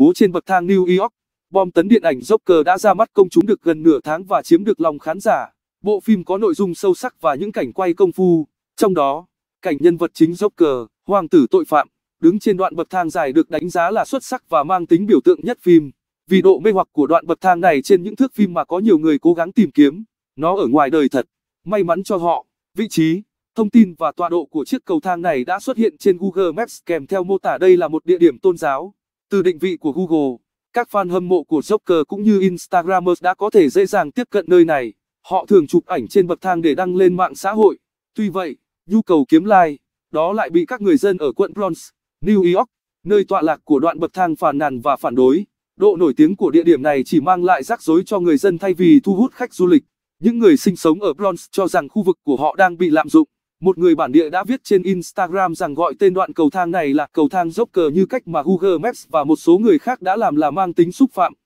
bố trên bậc thang New York, bom tấn điện ảnh Joker đã ra mắt công chúng được gần nửa tháng và chiếm được lòng khán giả. Bộ phim có nội dung sâu sắc và những cảnh quay công phu, trong đó, cảnh nhân vật chính Joker, hoàng tử tội phạm, đứng trên đoạn bậc thang dài được đánh giá là xuất sắc và mang tính biểu tượng nhất phim. Vì độ mê hoặc của đoạn bậc thang này trên những thước phim mà có nhiều người cố gắng tìm kiếm, nó ở ngoài đời thật. May mắn cho họ, vị trí, thông tin và tọa độ của chiếc cầu thang này đã xuất hiện trên Google Maps kèm theo mô tả đây là một địa điểm tôn giáo. Từ định vị của Google, các fan hâm mộ của Joker cũng như Instagramers đã có thể dễ dàng tiếp cận nơi này. Họ thường chụp ảnh trên bậc thang để đăng lên mạng xã hội. Tuy vậy, nhu cầu kiếm like, đó lại bị các người dân ở quận Bronx, New York, nơi tọa lạc của đoạn bậc thang phàn nàn và phản đối. Độ nổi tiếng của địa điểm này chỉ mang lại rắc rối cho người dân thay vì thu hút khách du lịch. Những người sinh sống ở Bronx cho rằng khu vực của họ đang bị lạm dụng. Một người bản địa đã viết trên Instagram rằng gọi tên đoạn cầu thang này là cầu thang Joker như cách mà Google Maps và một số người khác đã làm là mang tính xúc phạm.